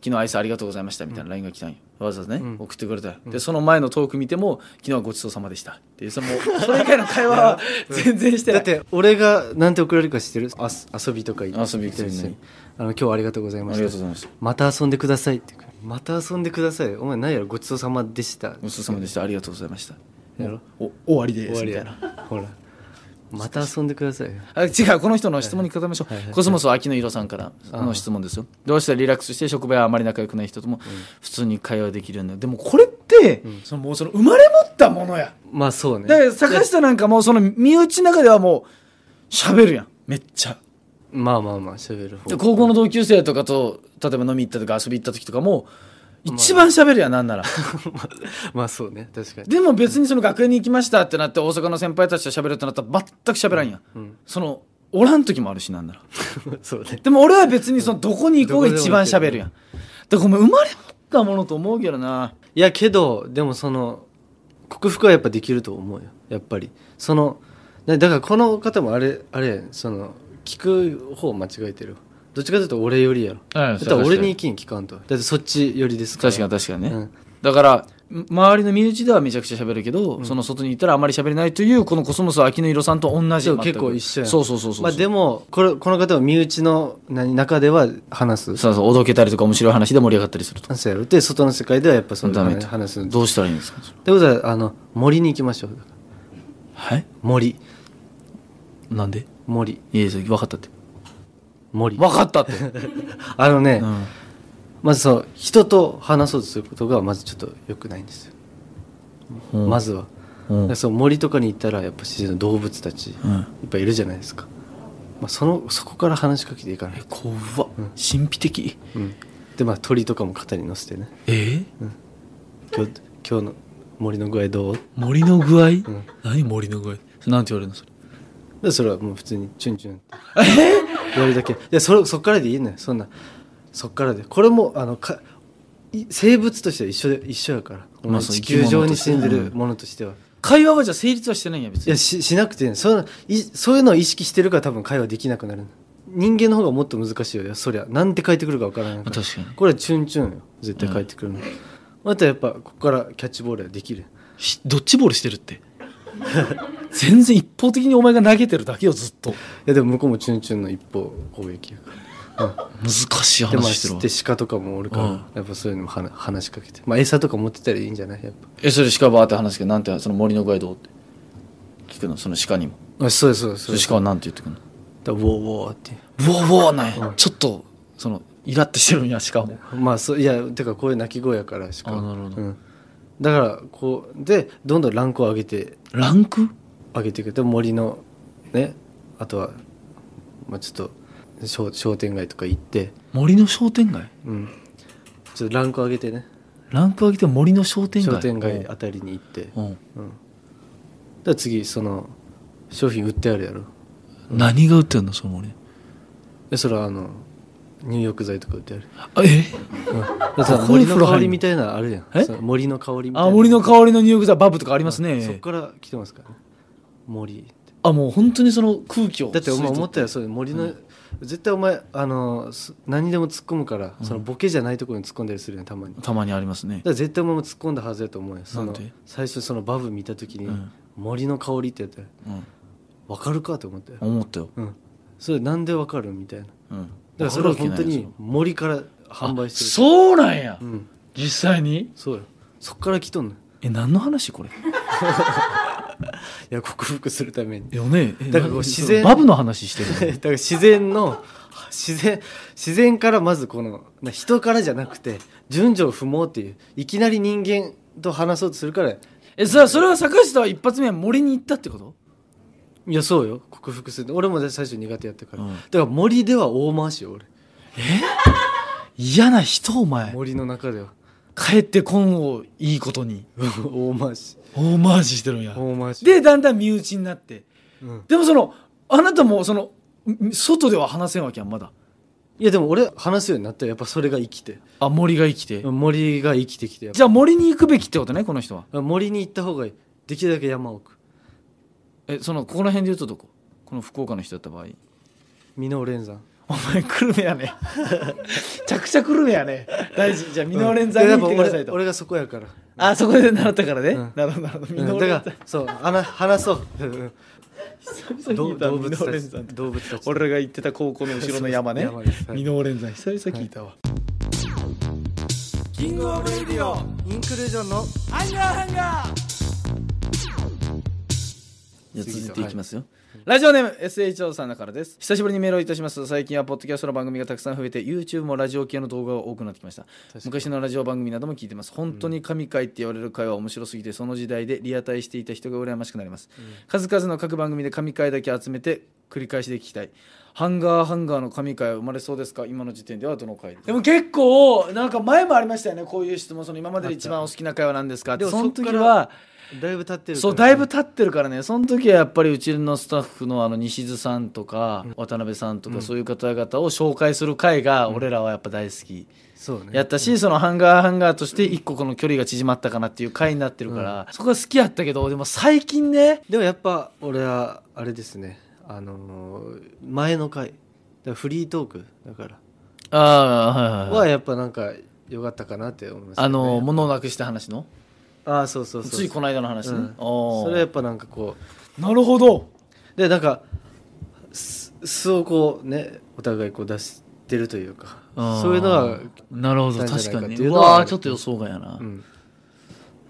昨日アイスありがとうございましたみたいな LINE が来たんよ、わざわざね、うん、送ってくれたうん、でその前のトーク見ても昨日はごちそうさまでしたっていうその それ以外の会話は 全然してないだって俺がなんて送られるか知ってるあ遊びとか言って遊びてるんであの今日はありがとうございましたまた遊んでくださいってまた遊んでくださいお前何やろごちそうさまでしたごちそうさまでしたありがとうございましたやろお終わりですみたいなほらまた遊んでくださいあ違うこの人の質問に答えましょう、はいはいはい、コスモス秋の色さんからの質問ですよどうしたらリラックスして職場はあまり仲良くない人とも普通に会話できるんだ、なるでもこれって、うん、そのもうその生まれ持ったものやまあそうねだから坂下なんかもうその身内の中ではもう喋るやんめっちゃまあまあまあ喋る方高校の同級生とかと例えば飲み行ったとか遊び行った時とかも、一番喋るやなんなら まあそうね確かにでも別にその学園に行きましたってなって大阪の先輩たちと喋るってなったら全く喋らんや、うんそのおらん時もあるしなんならそうねでも俺は別にそのどこに行こうが一番喋るやんだからお前生まれ持ったものと思うけどないやけどでもその克服はやっぱできると思うよやっぱりそのだからこの方もあれあれその聞く方間違えてるどっちかというと俺よりやろ。うん、俺に意見聞かんと。だってそっちよりですから。確かに確かにね。うん、だから、周りの身内ではめちゃくちゃ喋るけど、うん、その外に行ったらあまり喋れないという、このコスモス秋野色さんと同じ。結構一緒やそうそうそうそう。まあでも、これ、この方は身内の中では話す。そうそう、おどけたりとか面白い話で盛り上がったりすると。そうやろ。で、外の世界ではやっぱそのダメ話す。どうしたらいいんですかってことは、あの、森に行きましょう。はい森。なんで森。いえ、分かったって。森分かったって あのね、うん、まずその人と話そうとすることがまずちょっとよくないんですよ、うん、まずは、うん、そう森とかに行ったらやっぱ自然の動物たちいっぱいいるじゃないですか、まあ、そのそこから話しかけていかない怖っ、うん、神秘的、でまあ鳥とかも肩に乗せてねえー、うん、今日今日の森の具合どう森の具合、うん、何森の具合なんて言われるのそれでそれはもう普通にチュンチュンえーやるだけでそそっからでいいのよそんなそっからでこれもあのか生物としては一緒で一緒やから、地球上に住んでるものとしては。会話はじゃ成立はしてないんや別にいやししなくてそいそういうのを意識してるから多分会話できなくなる人間の方がもっと難しいよそりゃなんて書いてくるか分からないから確かにこれはチュンチュンよ絶対書いてくるの、うん、またやっぱここからキャッチボールはできるどっちボールしてるって全然一方的にお前が投げてるだけよずっといやでも向こうもチュンチュンの一方攻撃やから、難しい話して知って鹿とかもおるから、うんやっぱそういうのも話話しかけてまあ餌とか持ってたらいいんじゃないやっえそれ鹿バーって話すけどなんてその森の具合どうって聞くのその鹿にもあそうですそうですそ鹿はなんて言ってくるのだウォーウォーってウォーウォーない、うんちょっとそのイラッとしてるんや鹿もまあそういやてかこういう鳴き声やから鹿あなるほどうんだからこうでどんどんランクを上げてランク上げていくと森のねあとは、まあ、ちょっと商商店街とか行って森の商店街うんちょっとランク上げてねランク上げて森の商店街商店街あたりに行ってうん、うん、だ次その商品売ってあるやろ、何が売ってんのその森で、それはあの入浴剤とか売ってあるあえ、うん、森の香りみたいなのあるやんえ森の香りみたいなあ森の香りの入浴剤バブとかありますね、そっから来てますからね森あもう本当にその空気をだってお前思ったよそう森の、うん、絶対お前あの何でも突っ込むから、うん、そのボケじゃないところに突っ込んだりするやんたまにたまにありますねだ絶対お前も突っ込んだはずやと思うよその最初そのバブ見た時に、うん、森の香りってやったら、うん、分かるかと思ったよ思ったよ、うん、それなんで分かるみたいな、うんからそれは本当に森から販売してるそうなんや、うん、実際にそうよそっから来とんのえ何の話これ いや克服するためによねだから自然バブの話してる だから自然の自然自然からまずこの人からじゃなくて順序不毛っていういきなり人間と話そうとするからえそれは坂下は一発目は森に行ったってこといやそうよ克服する俺も最初苦手やったから、うんだから森では大回しよ俺 嫌な人お前森の中では帰ってこんをいいことに 大回し大回ししてるんや大回し、でだんだん身内になってうんでもそのあなたもその外では話せんわけやんまだいやでも俺話すようになったらやっぱそれが生きてあ森が生きて、森が生きてきてじゃあ森に行くべきってことねこの人は森に行った方がいいできるだけ山奥えそのここら辺で言うとどここの福岡の人だった場合レン連山お前久留米やね着々久留米やね大事じゃあノー連山ザンってくださいと、うん、俺俺がそこやからあそこで習ったからね、うん、なるほどなるほどうん、だからそう話そう久々聞いた動物動物たち俺が行ってた高校の後ろの山ね箕面、はい、連山久々聞いたわ、はい、キングオブレディオインクルージョンのアンガーハンガーじゃ続いていきますよ、はい、ラジオネーム SHO さんだからです久しぶりにメールをいたします最近はポッドキャストの番組がたくさん増えて YouTube もラジオ系の動画が多くなってきました昔のラジオ番組なども聞いてます本当に神回って言われる回は面白すぎて、うん、その時代でリアタイしていた人が羨ましくなります、うん、数々の各番組で神回だけ集めて繰り返しで聞きたいハンガーハンガーの神回は生まれそうですか今の時点ではどの回ででも結構なんか前もありましたよねこういう質問その今までで一番お好きな回は何ですかでもその時はだいぶ経ってる、ね、そうだいぶ経ってるからねその時はやっぱりうちのスタッフのあの西津さんとか、渡辺さんとか、そういう方々を紹介する回が俺らはやっぱ大好き、やったし、そのハンガーハンガーとして一個この距離が縮まったかなっていう回になってるから、そこは好きやったけどでも最近ねでもやっぱ俺はあれですねあの前の回フリートークだからああはいはい、はやっぱなんかよかったかなって思います、ね、あの物をなくした話のあそうそうそうついこの間の話ね、うん、それはやっぱなんかこうなるほどでなんか素をこうねお互いこう出してるというかそういうのはなるほど確かにうわちょっと予想外やな、うん、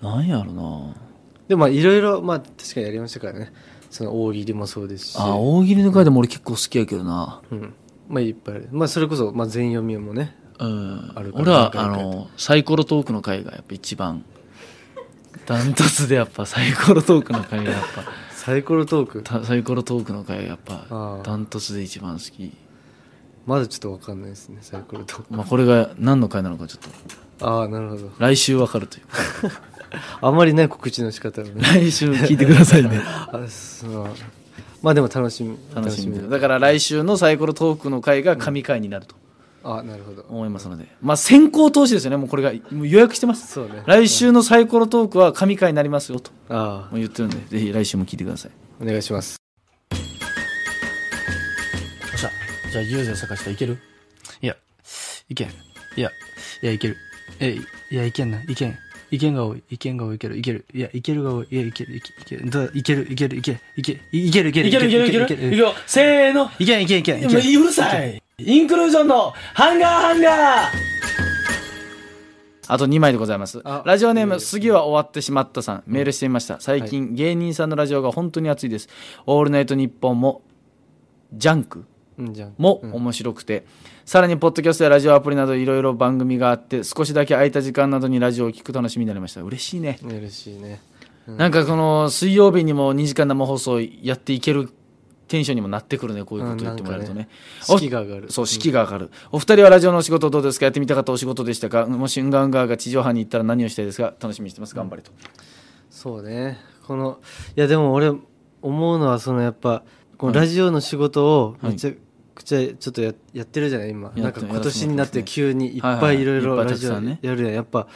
なんやろなでもいろいろまあ確かにやりましたからねその大喜利もそうですしあ大喜利の回でも俺結構好きやけどな、うん、まあいっぱいある、まあ、それこそ、まあ、全読みもねうん、俺はあのサイコロトークの回がやっぱ一番ダントツでやっぱサイコロトークの回がやっぱサイコロトークサイコロトークの回がやっぱダントツで一番好きまだちょっと分かんないですねサイコロトークまあこれが何の回なのかちょっとああなるほど来週分かるという あんまりね告知の仕方が、ね、来週聞いてくださいね あそのまあでも楽しみ楽しみだから来週のサイコロトークの回が神回になると、うんあなるほど思いますので、まあ、先行投資ですよねもうこれがもう予約してますそうね来週のサイコロトークは神回になりますよとあもう言ってるんでぜひ来週も聞いてくださいお願いしますよっしゃじゃあユーザー探したいけるいやいけんいやいやいけるえいやいけんないけん意見が多い、意見が多いけど、いける。いや、いけるが多い。いや、ける、いける、いける、いける、いける、いける、いける、いける、いける、いける、いける、いける、いける、いける、せーの。いけん、いけん、いけん。うるさい。インクルージョンのハンガーハンガーあと2枚でございますラジオネーム、次は終わってしまったさんメールしてみました最近、はい、芸人さんのラジオが本当に熱いです「オールナイトニッポン」も「ジャンク」も面白くて、うん、さらにポッドキャストやラジオアプリなどいろいろ番組があって少しだけ空いた時間などにラジオを聞く楽しみになりました嬉しいね嬉しいね、うん、なんかこの水曜日にも2時間生放送やっていけるテンションにもなってくるねこういうこと言ってもらえるとねうん、ね士気が上がるそう士気が上がる、お二人はラジオのお仕事どうですかやってみたかったお仕事でしたかもしうんがうんがが地上波に行ったら何をしたいですか楽しみにしてます頑張れと、うん、そうねこのいやでも俺思うのはそのやっぱこのラジオの仕事をめちゃくちゃちょっとややってるじゃない今なんか今年になって急にいっぱいいろいろラジオやるやんやっぱ、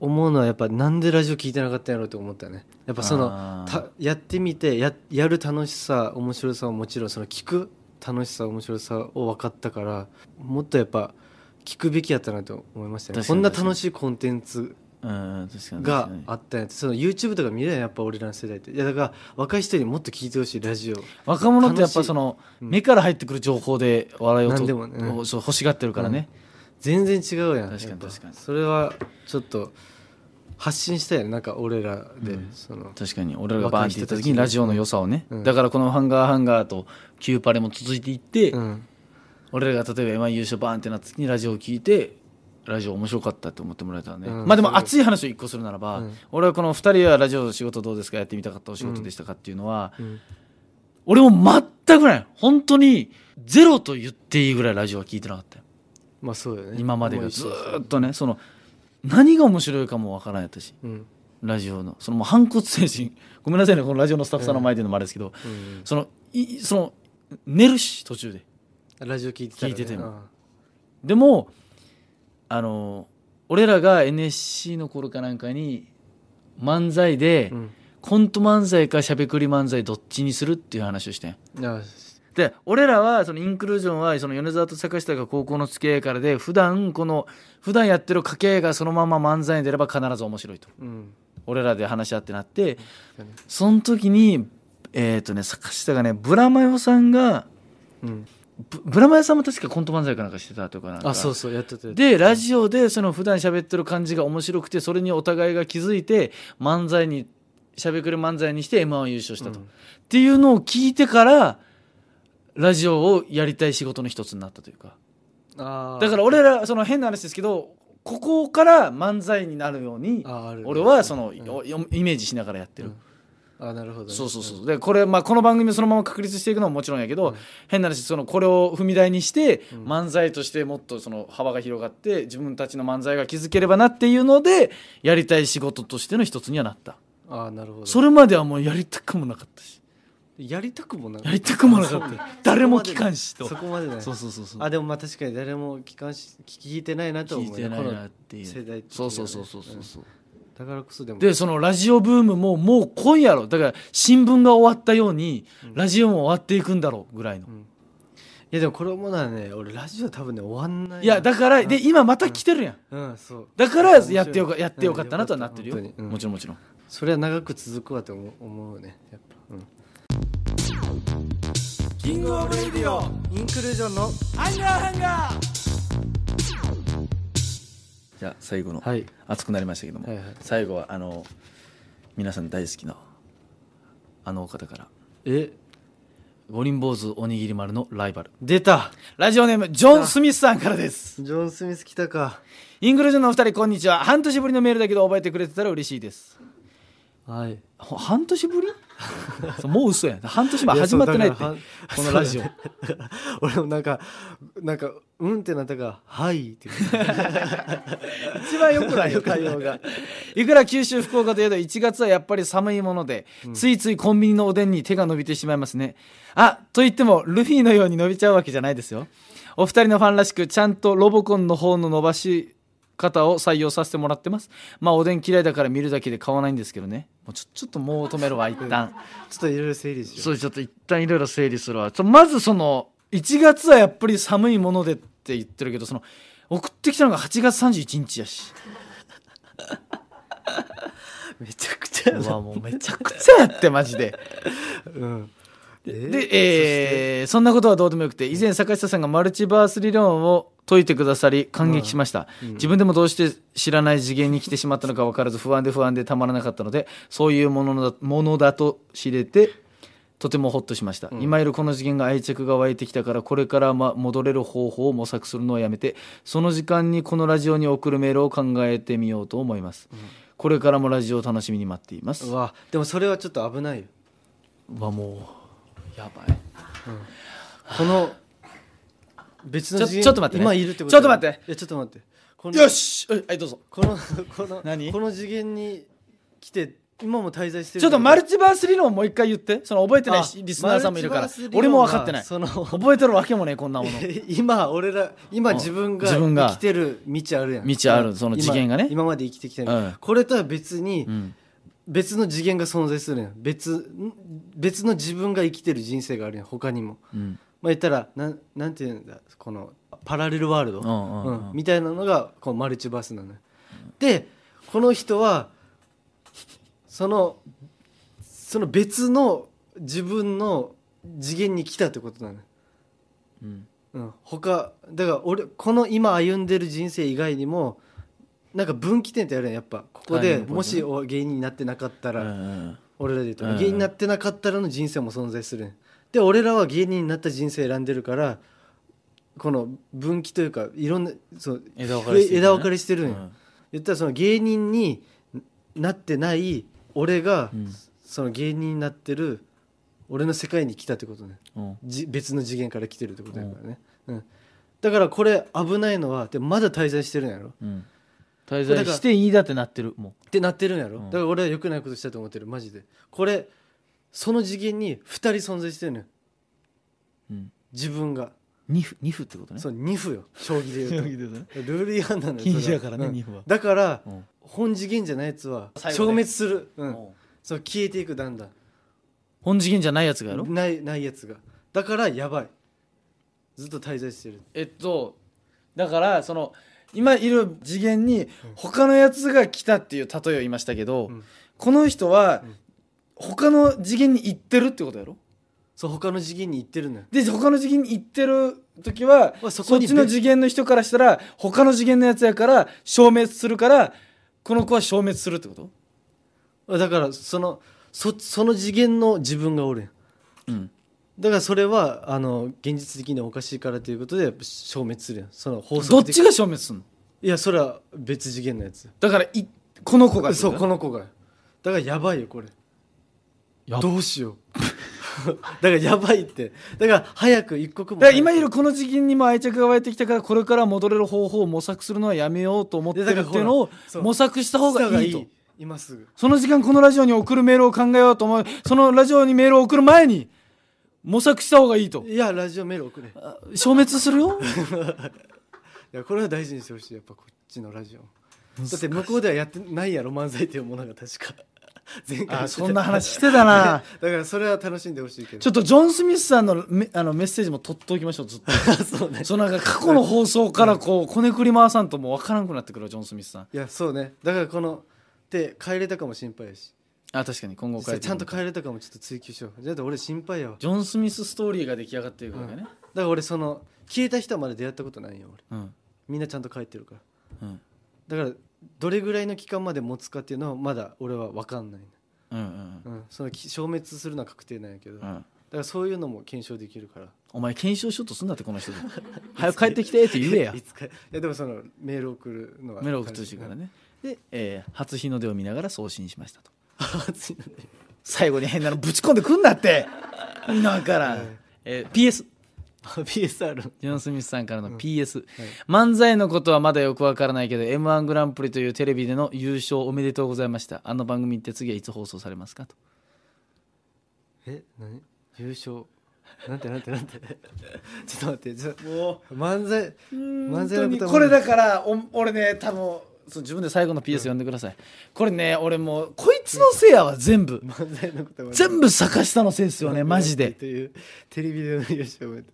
思うのはやっぱなんでラジオ聞いてなかったんやろうと思ったねやっぱそのやってみてややる楽しさ面白さはもちろんその聞く楽しさ面白さを分かったからもっとやっぱ聞くべきやったなと思いましたねこんな楽しいコンテンツがあったんやってその YouTube とか見れないやっぱ俺らの世代っていやだから若い人にもっと聞いてほしいラジオ若者ってやっぱその、うん、目から入ってくる情報で笑いを、ね、欲しがってるからね、うん全然違うやん確かに確かにそれはちょっと発信したやんなんか俺らで、うん、その確かに俺らがバーンって言った時にラジオの良さをね、うん、だからこの「ハンガーハンガー」と「キューパレ」も続いていって、うん、俺らが例えば M−1 優勝バーンってなった時にラジオを聞いてラジオ面白かったって思ってもらえたらね、まあでも熱い話を一個するならば、俺はこの2人はラジオの仕事どうですかやってみたかったお仕事でしたかっていうのは、俺も全くない本当にゼロと言っていいぐらいラジオは聞いてなかったよまあそうよね、今までがずっとねその何が面白いかもわからんやったし、うん、ラジオのそのもう反骨精神 ごめんなさいねこのラジオのスタッフさんの前でのもあれですけど、うん、そのいその寝るし途中でラジオ聞いてた、ね、聞いててもでもあの俺らが NSC の頃かなんかに漫才で、うん、コント漫才かしゃべくり漫才どっちにするっていう話をしてん。で俺らはそのインクルージョンはその米沢と坂下が高校の付き合いからで普段この普段やってる家系がそのまま漫才に出れば必ず面白いと、うん、俺らで話し合ってなってその時にえっ、ー、とね坂下がねブラマヨさんが、うん、ブラマヨさんも確かコント漫才かなんかしてたとかあそうそうやっててでラジオでその普段喋ってる感じが面白くてそれにお互いが気づいて漫才にしゃべくり漫才にして m 1優勝したと、うん、っていうのを聞いてからラジオをやりたい仕事の一つになったというかあだから俺らその変な話ですけどここから漫才になるようにあある俺はその、よよイメージしながらやってる、ああなるほどね、そうそうそうでこれ、まあ、この番組をそのまま確立していくのももちろんやけど、うん変な話そのこれを踏み台にして、うん漫才としてもっとその幅が広がって自分たちの漫才が築ければなっていうのでやりたい仕事としての一つにはなったあなるほどそれまではもうやりたくもなかったしやりたくもなやりたくもなかった誰も機関士とそこまでないそうそうそうそうあでもまあ確かに誰も機関士聞いてないなと思う聞いてないなっていう世代そうそうそうそうそうそう、だからこそでもでそのラジオブームももう来いやろだから新聞が終わったように、ラジオも終わっていくんだろうぐらいの、うん、いやでもこれもだね俺ラジオ多分ね終わんないいやだからで今また来てるやん、うん、うん、そうだからやってよかやってよかったなとはなってるよ、うん、もちろんもちろんそれは長く続くわって思うねやっぱ、うんキングオブレディオインクルージョンのアンガーハンガーじゃあ最後の、はい、熱くなりましたけども、はいはい、最後はあの皆さん大好きなあのお方からえ五輪坊主おにぎり丸のライバル出たラジオネームジョン・スミスさんからですジョン・スミス来たかインクルージョンのお二人こんにちは半年ぶりのメールだけど覚えてくれてたら嬉しいですはい半年ぶり もう嘘やん半年前始まってないって このラジオ 俺もなんかなんかうんってなったかはい」って一番よくないよ会話がいくら九州福岡といえど1月はやっぱり寒いもので、うん、ついついコンビニのおでんに手が伸びてしまいますねあと言ってもルフィのように伸びちゃうわけじゃないですよお二人のファンらしくちゃんとロボコンの方の伸ばし方を採用させてもらってますまあおでん嫌いだから見るだけで買わないんですけどねもうちょちょっともう止めるわ一旦ちょっといろいろ整理しようそうちょっと一旦いろいろ整理するわちょまずその1月はやっぱり寒いものでって言ってるけどその送ってきたのが8月31日やし めちゃくちゃうわもうめちゃくちゃやってマジでうんで、えー、でえーそんなことはどうでもよくて以前坂下さんがマルチバース理論を解いてくださり感激しました、うんうん、自分でもどうして知らない次元に来てしまったのか分からず不安で不安でたまらなかったのでそういうものだものだと知れてとてもホッとしました、うん、今いるこの次元が愛着が湧いてきたからこれから、ま、戻れる方法を模索するのはやめてその時間にこのラジオに送るメールを考えてみようと思います、うん、これからもラジオを楽しみに待っていますわでもそれはちょっと危ないよわもうやばい、この別のちょちょっと待って、ね、今いるってことちょっと待っていちょっと待ってよしはいどうぞこのこの何この次元に来て今も滞在してるちょっとマルチバース理論もう一回言ってその覚えてないリスナーさんもいるから俺も分かってないその覚えてるわけもねこんなもの 今俺ら今自分が生きてる道あるやん道あるその次元がね今まで生きてきてる、うん、これとは別に、うん別の次元が存在するやん別別の自分が生きてる人生があるやん他にも、うん、まあ言ったらなんなんていうんだこのパラレルワールド、うんみたいなのがこうマルチバースなのよ、でこの人はそのその別の自分の次元に来たってことなのよ、うんうん、他だから俺この今歩んでる人生以外にもなんか分岐点ってあるやんやっぱここでもし芸人になってなかったら、うん俺らで言うと、芸人になってなかったらの人生も存在するんで俺らは芸人になった人生選んでるからこの分岐というかいろんなそう枝分かれしてる枝分かれしてるんうん言ったらその芸人になってない俺が、うんその芸人になってる俺の世界に来たってことねうんじ別の次元から来てるってことやからね、うんだからこれ危ないのはでまだ滞在してるんやろうん滞在していいだってなってるもうってなってるんやろ、うんだから俺はよくないことしたと思ってるマジでこれその次元に2人存在してるのようん自分が二歩二歩ってことねそう2歩よ将棋で言うとルール違反なのよ禁止やからねん歩はだからうん本次元じゃないやつは消滅する、うんそう消えていくだんだん本次元じゃないやつがやろないないやつがだからやばいずっと滞在してるえっとだからその今いる次元に他のやつが来たっていう例えを言いましたけど、うん、この人は他の次元に行ってるってことやろそう他の次元に行ってるのよで他の次元に行ってる時はそっちの次元の人からしたら他の次元のやつやから消滅するからこの子は消滅するってことだからそのそその次元の自分がおるやん、うん、だからそれはあの現実的におかしいからということで消滅するその法則どっちが消滅すんのいやそれは別次元のやつだからいこの子がそうこの子がだからやばいよこれどうしよう だからやばいってだから早く一刻もだから今いるこの次元にも愛着が湧いてきたからこれから戻れる方法を模索するのはやめようと思ってるっていうのを模索した方がいいと今すぐその時間このラジオに送るメールを考えようと思うそのラジオにメールを送る前に模索した方がいいといやラジオメール送れ消滅するよ やこれは大事にしてほしいやっぱこっちのラジオだって向こうではやってないやろ漫才っていうものが確か 前回あそんな話してたな だからそれは楽しんでほしいけどちょっとジョン・スミスさんのメあのメッセージも取っておきましょうずっとそうねそうなんか過去の放送からこうこねくり回さんともう分からんくなってくるジョン・スミスさんいやそうねだからこの手帰れたかも心配やしあ確かに今後変えちゃんと変えたかもちょっと追求しようだって俺心配やわジョン・スミスストーリーが出来上がってるからね、うん、だから俺その消えた人まで出会ったことないよ俺、うん、みんなちゃんと帰ってるから、うん、だからどれぐらいの期間まで持つかっていうのはまだ俺は分かんない、うんうんうん、その消滅するのは確定なんやけど、うん、だからそういうのも検証できるからお前検証しようとすんなってこの人 早く帰ってきてって言えやいやでもそのメール送るのはメール送ってほしいからねで、えー、初日の出を見ながら送信しましたと 最後に変なのぶち込んでくんなって今から、えー、PS PSR ジョン・スミスさんからの PS、うんはい、漫才のことはまだよくわからないけど m 1グランプリというテレビでの優勝おめでとうございましたあの番組って次はいつ放送されますかとえ何優勝なんてなんてなんて ちょっと待ってちょもう漫才漫才のこれだからお俺ね多分そう自分で最後の PS 読んでください、これね俺もうこいつのせいやわ全部 全部坂下のせいですよね マジでというテレビでの優勝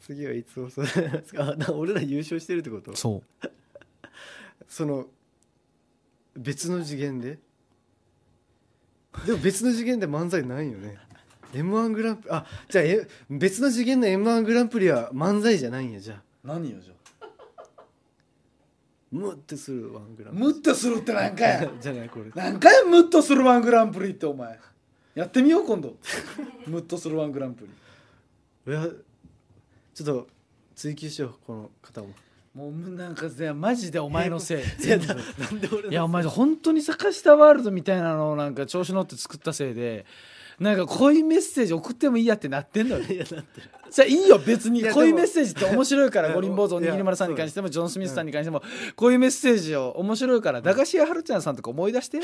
次はいつもそうですかあ俺ら優勝してるってこと その別の次元ででも別の次元で漫才ないよね m 1グランプリあじゃあえ別の次元の m 1グランプリは漫才じゃないんやじゃあ何よじゃムッてするワングランプムッとするってなんかや じゃないこれ何回ムッとするワングランプリってお前やってみよう今度 ムッとするワングランプリいやちょっと追求しようこの方ももうなんかぜマジでお前のせい全部 なんで俺いやお前本当に坂下ワールドみたいなのをなんか調子乗って作ったせいでなんかうメッセージ送ってもいいやってなってんのよいやなってるじゃいいよ別にうメッセージって面白いから五輪坊主おにぎり丸さんに関してもジョン・スミスさんに関してもこういうメッセージを面白いから駄菓子屋はるちゃんさんとか思い出して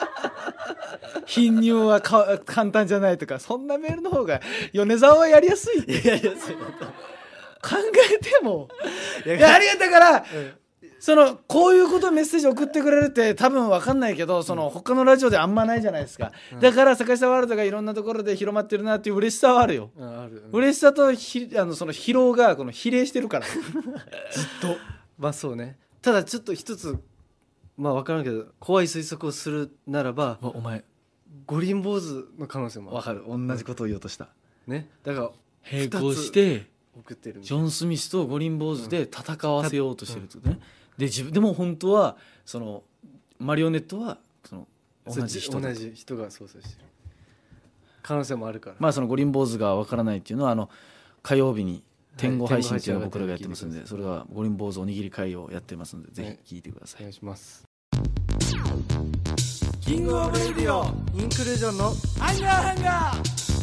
貧乳はか簡単じゃないとかそんなメールの方が米沢はやりやすいって考えてもいやありがとうから、そのこういうことメッセージ送ってくれるって多分分かんないけどその他のラジオであんまないじゃないですか、うん、だから坂下ワールドがいろんなところで広まってるなっていう嬉しさはあるよ、うんある、ね、嬉しさとひあのその疲労がこの比例してるからずっと まあそうねただちょっと一つまあ分からんけど怖い推測をするならばお前五輪坊主の可能性も分かる同じことを言おうとした、うん、ねだから並行してジョン・スミスと五輪坊主で戦わせようとしてるってね、うんで自分でも本当はそのマリオネットはその同じ人同じ人が操作してる可能性もあるから、まあその五輪坊主がわからないっていうのはあの火曜日に天狗配信っていうのを僕らがやってますんでそれは五輪坊主おにぎり会をやってますんでぜひ聞いてくださおい願いしますキングオブレディオインクルージョンのハンガーハンガー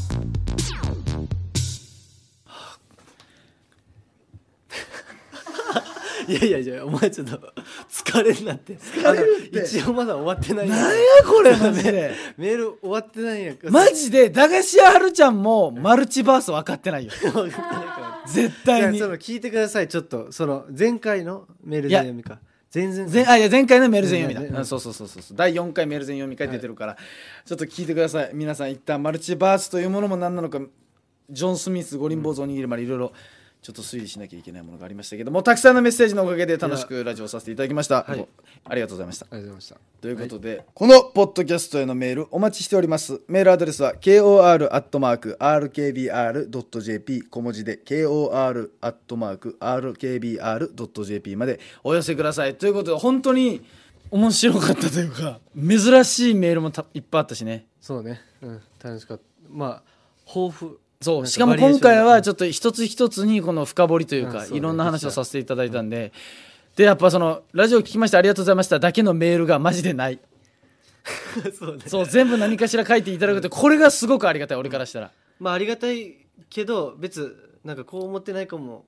いやいやいやお前ちょっと疲れんなって疲れるって一応まだ終わってないなんやこれマジで メール終わってないやんかマジで駄菓子屋はるちゃんもマルチバース分かってないよ 絶対にその聞いてくださいちょっとその前回のメール全読みか全然前あいや前回のメール全読みだ、うん、そうそうそうそうそう第4回メール全読み会出てるから、ちょっと聞いてください皆さん一旦マルチバースというものも何なのかジョン・スミス五輪坊主おにぎりまでいろいろちょっと推理しなきゃいけないものがありましたけどもたくさんのメッセージのおかげで楽しくラジオさせていただきました、はいありがとうございましたありがとうございましたということで、このポッドキャストへのメールお待ちしておりますメールアドレスは kor.rkbr.jp 小文字で kor.rkbr.jp までお寄せくださいということで本当に面白かったというか珍しいメールもたいっぱいあったしねそうね、うん、楽しかったまあ豊富そうしかも今回はちょっと一つ一つにこの深掘りというか、いろんな話をさせていただいたんで、でやっぱその「ラジオ聞きましたありがとうございました」だけのメールがマジでない そう、ねそう、全部何かしら書いていただくと、これがすごくありがたい俺からしたら、まあありがたいけど別なんかこう思ってないかも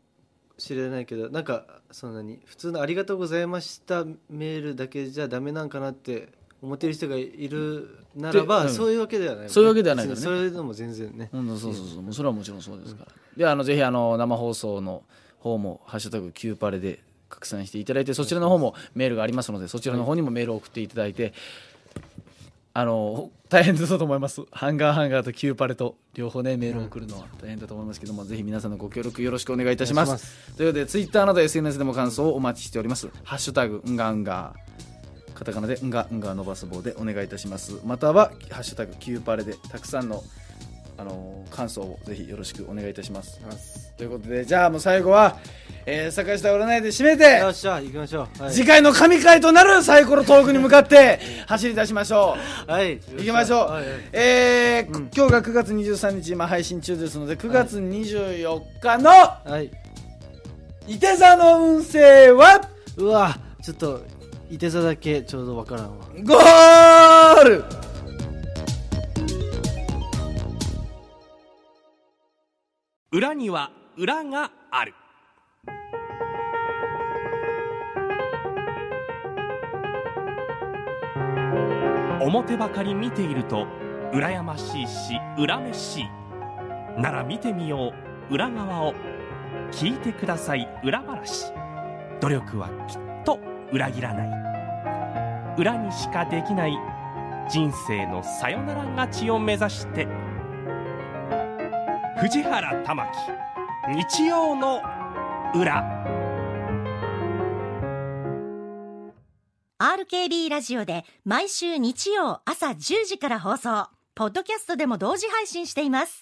しれないけどなんかそんなに普通の「ありがとうございました」メールだけじゃダメなんかなって思ってる人がいるならば、うん、そういうわけではない、ね、そういうわけではないからねそれでも全然ね、うん、そうそうそう、うそれはもちろんそうですから、ではあのぜひあの生放送の方も「ハッシュタグキューパレ」で拡散していただいてそちらの方もメールがありますのでそちらの方にもメールを送っていただいて、あの大変だと思いますハンガーハンガーとキューパレと両方ねメールを送るのは大変だと思いますけども、うん、ぜひ皆さんのご協力よろしくお願いいたしますということでツイッターなど SNS でも感想をお待ちしております「ハッシュタグんがんがー」カタカナでんがんが伸ばす棒でお願いいたしますまたは「ハッシュタグキューパレ」でたくさんのあの感想をぜひよろしくお願いいたしますということでじゃあもう最後は、えー、坂下占いで締めてよっしゃ行きましょう、はい、次回の神回となるサイコロトークに向かって 走り出しましょうはい行きましょう、え今日が9月23日今配信中ですので9月24日の、はい、伊手座の運勢はうわちょっと座だけちょうどわからんわゴール裏には裏がある表ばかり見ていると羨ましいし恨めしいなら見てみよう裏側を聞いてください裏話努力はきっと裏切らない裏にしかできない人生のさよなら勝ちを目指して藤原玉木日曜の裏 RKB ラジオで毎週日曜朝10時から放送ポッドキャストでも同時配信しています